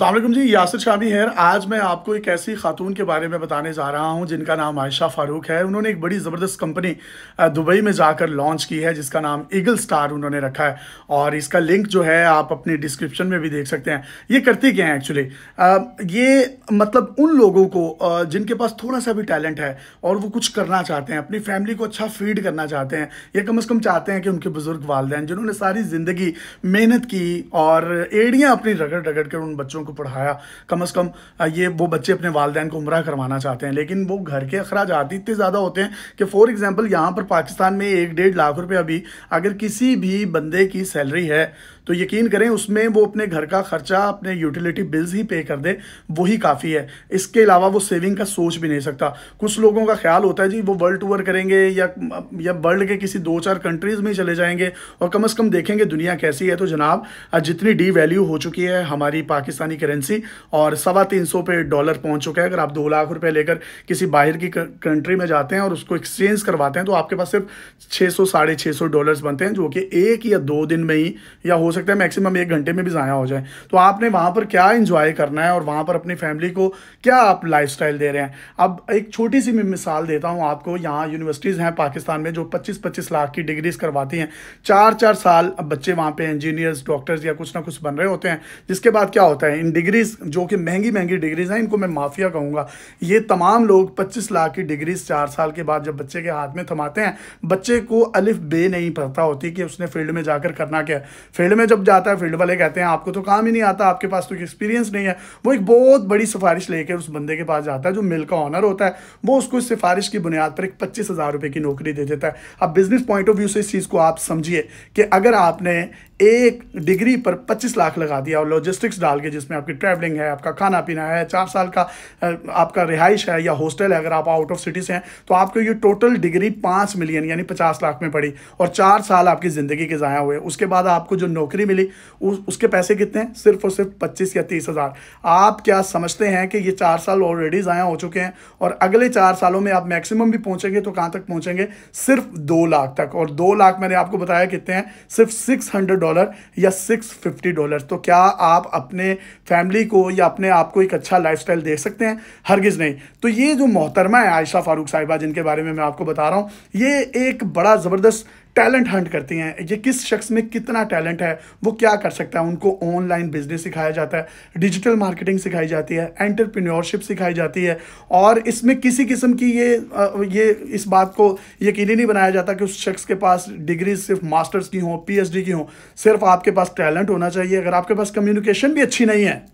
असलम जी यासिर शामी है आज मैं आपको एक ऐसी खातून के बारे में बताने जा रहा हूं जिनका नाम आयशा फ़ारूक है उन्होंने एक बड़ी ज़बरदस्त कंपनी दुबई में जाकर लॉन्च की है जिसका नाम ईगल स्टार उन्होंने रखा है और इसका लिंक जो है आप अपनी डिस्क्रिप्शन में भी देख सकते हैं ये करती क्या है एक्चुअली ये मतलब उन लोगों को जिनके पास थोड़ा सा भी टैलेंट है और वो कुछ करना चाहते हैं अपनी फैमिली को अच्छा फीड करना चाहते हैं या कम अज़ कम चाहते हैं कि उनके बुज़ुर्ग वालदेन जिन्होंने सारी ज़िंदगी मेहनत की और एड़ियाँ अपनी रगड़ रगड़ कर उन बच्चों बच्चों को पढ़ाया कम अज़ कम ये वो बच्चे अपने वालदेन को उम्र करवाना चाहते हैं लेकिन वो घर के अखराज इतने ज़्यादा होते हैं कि फॉर एग्ज़ाम्पल यहाँ पर पाकिस्तान में एक डेढ़ लाख रुपये अभी अगर किसी भी बंदे की सैलरी है तो यकीन करें उसमें वो अपने घर का खर्चा अपने यूटिलिटी बिल्स ही पे कर दे वही काफ़ी है इसके अलावा वो सेविंग का सोच भी नहीं सकता कुछ लोगों का ख्याल होता है जी वो वर्ल्ड टूर करेंगे या या वर्ल्ड के किसी दो चार कंट्रीज़ में चले जाएंगे और कम अज़ कम देखेंगे दुनिया कैसी है तो जनाब जितनी डी वैल्यू हो चुकी है हमारी पाकिस्तानी करेंसी और सवा तीन सौ पे डॉलर पहुंच चुका है अगर आप दो लाख रुपये लेकर किसी बाहर की कंट्री में जाते हैं और उसको एक्सचेंज करवाते हैं तो आपके पास सिर्फ छः सौ साढ़े छः सौ डॉलर्स बनते हैं जो कि एक या दो दिन में ही या हो सकता है मैक्सिमम एक घंटे में भी ज़ाया हो जाए तो आपने वहाँ पर क्या इंजॉय करना है और वहाँ पर अपनी फैमिली को क्या आप लाइफ दे रहे हैं अब एक छोटी सी मैं मिसाल देता हूँ आपको यहाँ यूनिवर्सिटीज़ हैं पाकिस्तान में जो पच्चीस पच्चीस लाख की डिग्रीज करवाती हैं चार चार साल अब बच्चे वहाँ पर इंजीनियर्स डॉक्टर्स या कुछ ना कुछ बन रहे होते हैं जिसके बाद क्या होता है इन डिग्रीज़ जो कि महंगी महंगी डिग्रीज़ हैं इनको मैं माफिया कहूँगा ये तमाम लोग पच्चीस लाख की डिग्रीज चार साल के बाद जब बच्चे के हाथ में थमाते हैं बच्चे को अलिफ बे नहीं पता होती कि उसने फील्ड में जाकर करना क्या फील्ड में में जब जाता है फील्ड वाले कहते हैं आपको तो काम ही नहीं आता आपके पास तो एक्सपीरियंस नहीं है वो एक बहुत बड़ी सिफारिश लेकर उस बंदे के पास जाता है जो मिल का ऑनर होता है वो उसको इस सिफारिश की बुनियाद पर एक पच्चीस हज़ार रुपये की नौकरी दे देता है अब बिजनेस पॉइंट ऑफ व्यू से इस चीज़ को आप समझिए कि अगर आपने एक डिग्री पर 25 लाख लगा दिया और लॉजिस्टिक्स डाल के जिसमें आपकी ट्रैवलिंग है आपका खाना पीना है चार साल का आपका रिहाइश है या हॉस्टल है अगर आप आउट ऑफ सिटी से हैं तो आपको ये टोटल डिग्री पाँच मिलियन यानी पचास लाख में पड़ी और चार साल आपकी ज़िंदगी के ज़ाया हुए उसके बाद आपको जो नौकरी मिली उस, उसके पैसे कितने हैं सिर्फ और सिर्फ पच्चीस या तीस हज़ार आप क्या समझते हैं कि ये चार साल ऑलरेडी ज़ाया हो चुके हैं और अगले चार सालों में आप मैक्सिमम भी पहुँचेंगे तो कहाँ तक पहुँचेंगे सिर्फ दो लाख तक और दो लाख मैंने आपको बताया कितने हैं सिर्फ सिक्स हंड्रेड डॉलर या सिक्स फिफ्टी डॉलर तो क्या आप अपने फैमिली को या अपने आप को एक अच्छा लाइफ स्टाइल दे सकते हैं हरगिज़ नहीं तो ये जो मोहतरमा है आयशा फारूक साहिबा जिनके बारे में मैं आपको बता रहा हूँ ये एक बड़ा ज़बरदस्त टैलेंट हंट करती हैं ये किस शख्स में कितना टैलेंट है वो क्या कर सकता है उनको ऑनलाइन बिजनेस सिखाया जाता है डिजिटल मार्केटिंग सिखाई जाती है एंटरप्रेन्योरशिप सिखाई जाती है और इसमें किसी किस्म की ये ये इस बात को यकीनी नहीं बनाया जाता कि उस शख्स के पास डिग्री सिर्फ मास्टर्स की हों पी की हों सिर्फ आपके पास टैलेंट होना चाहिए अगर आपके पास कम्युनिकेशन भी अच्छी नहीं है